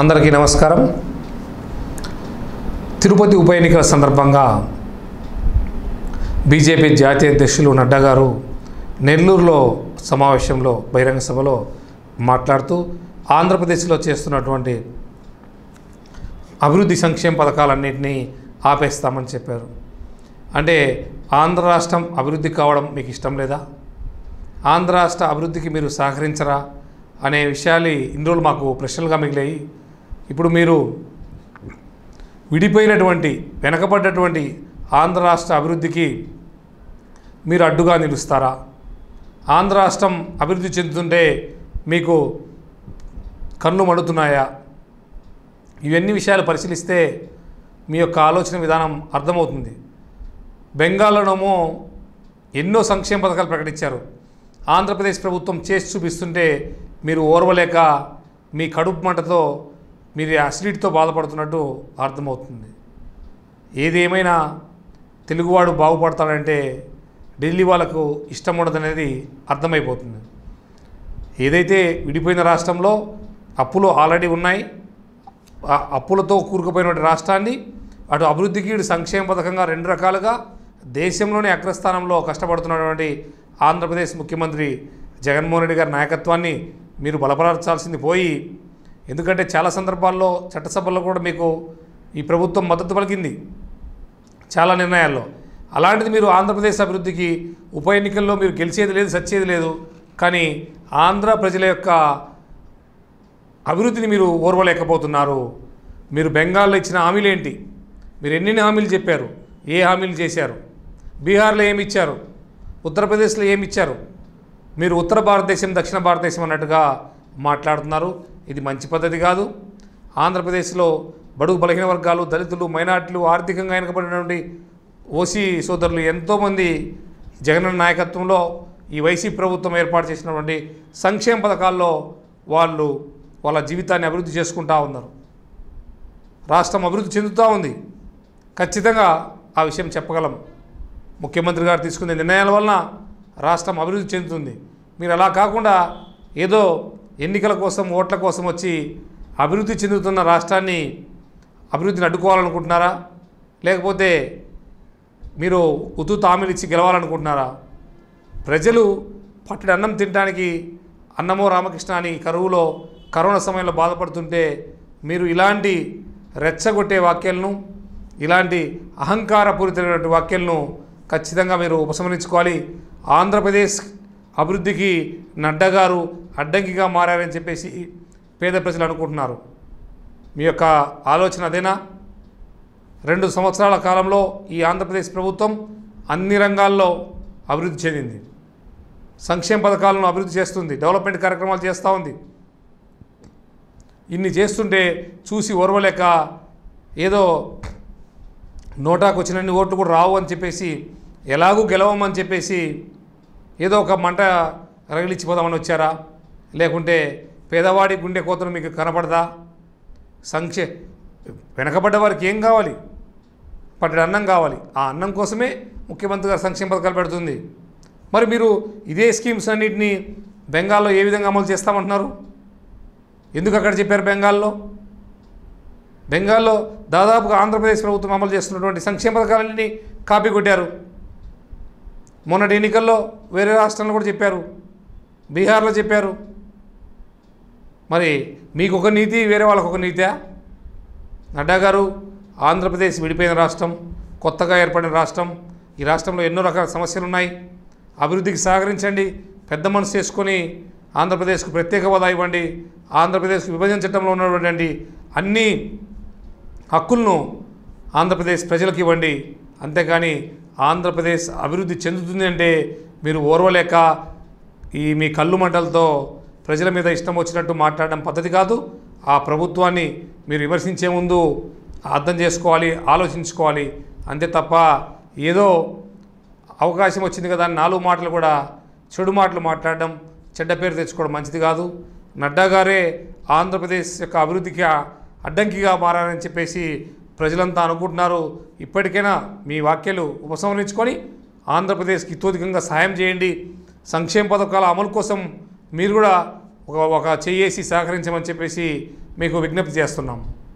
అందరికీ నమస్కారం తిరుపతి ఉప ఎన్నికల సందర్భంగా బీజేపీ జాతీయ అధ్యక్షులు నడ్డా గారు నెల్లూరులో సమావేశంలో బహిరంగ సభలో మాట్లాడుతూ ఆంధ్రప్రదేశ్లో చేస్తున్నటువంటి అభివృద్ధి సంక్షేమ పథకాలన్నింటినీ ఆపేస్తామని చెప్పారు అంటే ఆంధ్ర రాష్ట్రం అభివృద్ధి కావడం మీకు ఇష్టం లేదా ఆంధ్ర రాష్ట్ర అభివృద్ధికి మీరు సహకరించరా అనే విషయాలు ఇన్ని రోజులు మాకు ప్రశ్నలుగా మిగిలాయి ఇప్పుడు మీరు విడిపోయినటువంటి వెనకబడ్డటువంటి ఆంధ్ర రాష్ట్ర అభివృద్ధికి మీరు అడ్డుగా నిలుస్తారా ఆంధ్ర రాష్ట్రం అభివృద్ధి చెందుతుంటే మీకు కన్ను మడుతున్నాయా ఇవన్నీ విషయాలు పరిశీలిస్తే మీ యొక్క ఆలోచన విధానం అర్థమవుతుంది బెంగాల్లోనేమో ఎన్నో సంక్షేమ పథకాలు ప్రకటించారు ఆంధ్రప్రదేశ్ ప్రభుత్వం చేసి చూపిస్తుంటే మీరు ఓర్వలేక మీ కడుపు మంటతో మీరు అసిడిటీతో బాధపడుతున్నట్టు అర్థమవుతుంది ఏదేమైనా తెలుగువాడు బాగుపడతాడంటే ఢిల్లీ వాళ్ళకు ఇష్టం ఉండదనేది అర్థమైపోతుంది ఏదైతే విడిపోయిన రాష్ట్రంలో అప్పులు ఆల్రెడీ ఉన్నాయి అప్పులతో కూరుకుపోయిన రాష్ట్రాన్ని అటు అభివృద్ధికి ఇటు సంక్షేమ పథకంగా రెండు రకాలుగా దేశంలోని అగ్రస్థానంలో కష్టపడుతున్నటువంటి ఆంధ్రప్రదేశ్ ముఖ్యమంత్రి జగన్మోహన్ రెడ్డి గారి నాయకత్వాన్ని మీరు బలపరచాల్సింది పోయి ఎందుకంటే చాలా సందర్భాల్లో చట్టసభల్లో కూడా మీకు ఈ ప్రభుత్వం మద్దతు పలికింది చాలా నిర్ణయాల్లో అలాంటిది మీరు ఆంధ్రప్రదేశ్ అభివృద్ధికి ఉప ఎన్నికల్లో మీరు గెలిచేది లేదు సచ్చేది లేదు కానీ ఆంధ్ర ప్రజల యొక్క అభివృద్ధిని మీరు ఓర్వలేకపోతున్నారు మీరు బెంగాల్లో ఇచ్చిన హామీలు ఏంటి మీరు ఎన్ని హామీలు చెప్పారు ఏ హామీలు చేశారు బీహార్లో ఏమి ఇచ్చారు ఉత్తరప్రదేశ్లో ఏమి ఇచ్చారు మీరు ఉత్తర భారతదేశం దక్షిణ భారతదేశం అన్నట్టుగా మాట్లాడుతున్నారు ఇది మంచి పద్ధతి కాదు ఆంధ్రప్రదేశ్లో బడుగు బలహీన వర్గాలు దళితులు మైనార్టీలు ఆర్థికంగా వెనకబడినటువంటి ఓసీ సోదరులు ఎంతోమంది జగన్ నాయకత్వంలో ఈ వైసీపీ ప్రభుత్వం ఏర్పాటు చేసినటువంటి సంక్షేమ పథకాల్లో వాళ్ళు వాళ్ళ జీవితాన్ని అభివృద్ధి చేసుకుంటూ ఉన్నారు రాష్ట్రం అభివృద్ధి చెందుతూ ఉంది ఖచ్చితంగా ఆ విషయం చెప్పగలం ముఖ్యమంత్రి గారు తీసుకునే నిర్ణయాల వలన రాష్ట్రం అభివృద్ధి చెందుతుంది మీరు అలా కాకుండా ఏదో ఎన్నికల కోసం ఓట్ల కోసం వచ్చి అభివృద్ధి చెందుతున్న రాష్ట్రాన్ని అభివృద్ధిని అడ్డుకోవాలనుకుంటున్నారా లేకపోతే మీరు ఉతు తామిలిచ్చి గెలవాలనుకుంటున్నారా ప్రజలు పట్టడి అన్నం తినడానికి అన్నమో రామకృష్ణ అని కరువులో కరోనా సమయంలో బాధపడుతుంటే మీరు ఇలాంటి రెచ్చగొట్టే వాక్యాలను ఇలాంటి అహంకారపూరితమైనటువంటి వాక్యాలను ఖచ్చితంగా మీరు ఉపసంహరించుకోవాలి ఆంధ్రప్రదేశ్ అభివృద్ధికి నడ్డగారు అడ్డంకిగా మారారని చెప్పేసి పేద ప్రజలు అనుకుంటున్నారు మీ యొక్క ఆలోచన అదేనా రెండు సంవత్సరాల కాలంలో ఈ ఆంధ్రప్రదేశ్ ప్రభుత్వం అన్ని రంగాల్లో అభివృద్ధి చెందింది సంక్షేమ పథకాలను అభివృద్ధి చేస్తుంది డెవలప్మెంట్ కార్యక్రమాలు చేస్తూ ఉంది ఇన్ని చేస్తుంటే చూసి ఓర్వలేక ఏదో నోటాకు వచ్చినన్ని ఓట్లు కూడా రావు అని చెప్పేసి ఎలాగూ గెలవమని చెప్పేసి ఏదో ఒక మంట రగిలిచ్చిపోదామని వచ్చారా లేకుంటే పేదవాడి గుండె కోతను మీకు కనపడదా సంక్షే వెనకబడ్డ వారికి ఏం కావాలి పట్టడి అన్నం కావాలి ఆ అన్నం కోసమే ముఖ్యమంత్రి గారు సంక్షేమ పథకాలు పెడుతుంది మరి మీరు ఇదే స్కీమ్స్ అన్నింటినీ బెంగాల్లో ఏ విధంగా అమలు చేస్తామంటున్నారు ఎందుకు అక్కడ చెప్పారు బెంగాల్లో బెంగాల్లో దాదాపుగా ఆంధ్రప్రదేశ్ ప్రభుత్వం అమలు చేస్తున్నటువంటి సంక్షేమ పథకాలన్నీ కాపీ కొట్టారు మొన్నటి ఎన్నికల్లో వేరే రాష్ట్రాలను కూడా చెప్పారు బీహార్లో చెప్పారు మరి మీకు ఒక నీతి వేరే వాళ్ళకు ఒక నీతా నడ్డా గారు ఆంధ్రప్రదేశ్ విడిపోయిన రాష్ట్రం కొత్తగా ఏర్పడిన రాష్ట్రం ఈ రాష్ట్రంలో ఎన్నో రకాల సమస్యలు ఉన్నాయి అభివృద్ధికి సహకరించండి పెద్ద మనసు చేసుకొని ఆంధ్రప్రదేశ్కు ప్రత్యేక హోదా ఇవ్వండి ఆంధ్రప్రదేశ్కు విభజన చట్టంలో ఉన్నటువంటి అన్ని హక్కులను ఆంధ్రప్రదేశ్ ప్రజలకు ఇవ్వండి అంతేకాని ఆంధ్రప్రదేశ్ అభివృద్ధి చెందుతుంది అంటే మీరు ఓర్వలేక ఈ మీ కళ్ళు మంటలతో ప్రజల మీద ఇష్టం వచ్చినట్టు మాట్లాడడం పద్ధతి కాదు ఆ ప్రభుత్వాన్ని మీరు విమర్శించే ముందు అర్థం చేసుకోవాలి ఆలోచించుకోవాలి అంతే తప్ప ఏదో అవకాశం వచ్చింది కదా నాలుగు మాటలు కూడా చెడు మాటలు మాట్లాడడం చెడ్డ పేరు తెచ్చుకోవడం మంచిది కాదు నడ్డా గారే ఆంధ్రప్రదేశ్ యొక్క అభివృద్ధికి అడ్డంకిగా మారారని చెప్పేసి ప్రజలంతా అనుకుంటున్నారు ఇప్పటికైనా మీ వ్యాఖ్యలు ఉపసంహరించుకొని ఆంధ్రప్రదేశ్కి ఇతోధికంగా సాయం చేయండి సంక్షేమ పథకాల అమలు కోసం మీరు కూడా ఒక ఒక చేసి సహకరించమని చెప్పేసి మీకు విజ్ఞప్తి చేస్తున్నాం